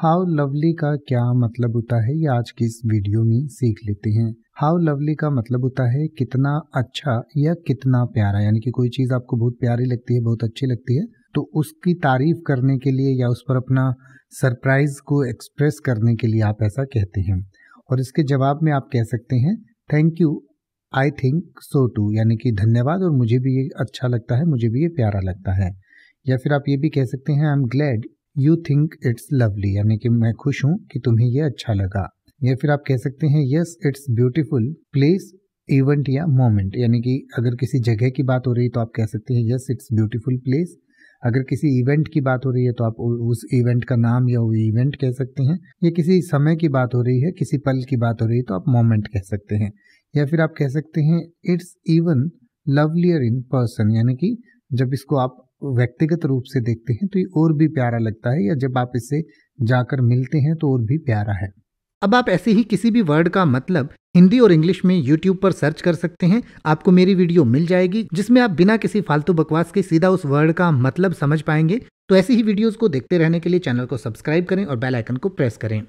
how lovely का क्या मतलब होता है ये आज की इस वीडियो में सीख लेते हैं हाउ लवली का मतलब होता है कितना अच्छा या कितना प्यारा यानी कि कोई चीज़ आपको बहुत प्यारी लगती है बहुत अच्छी लगती है तो उसकी तारीफ करने के लिए या उस पर अपना सरप्राइज को एक्सप्रेस करने के लिए आप ऐसा कहते हैं और इसके जवाब में आप कह सकते हैं thank you I think so too यानी कि धन्यवाद और मुझे भी ये अच्छा लगता है मुझे भी ये प्यारा लगता है या फिर आप ये भी कह सकते हैं I am glad you think it's lovely यानी कि मैं खुश हूँ कि तुम्हें यह अच्छा लगा या फिर आप कह सकते हैं yes it's beautiful place event या मोमेंट यानी कि अगर किसी जगह की बात हो रही है तो आप कह सकते हैं यस इट्स ब्यूटिफुल प्लेस अगर किसी इवेंट की बात हो रही है तो आप उस इवेंट का नाम या वो इवेंट कह सकते हैं या किसी समय की बात हो रही है किसी पल की बात हो रही है तो आप मोमेंट कह सकते हैं या फिर आप कह सकते हैं it's even lovelier in person यानी कि जब इसको आप व्यक्तिगत रूप से देखते हैं तो ये और भी प्यारा लगता है या जब आप इससे जाकर मिलते हैं तो और भी प्यारा है अब आप ऐसे ही किसी भी वर्ड का मतलब हिंदी और इंग्लिश में YouTube पर सर्च कर सकते हैं आपको मेरी वीडियो मिल जाएगी जिसमें आप बिना किसी फालतू बकवास के सीधा उस वर्ड का मतलब समझ पाएंगे तो ऐसी ही वीडियोस को देखते रहने के लिए चैनल को सब्सक्राइब करें और बेल आइकन को प्रेस करें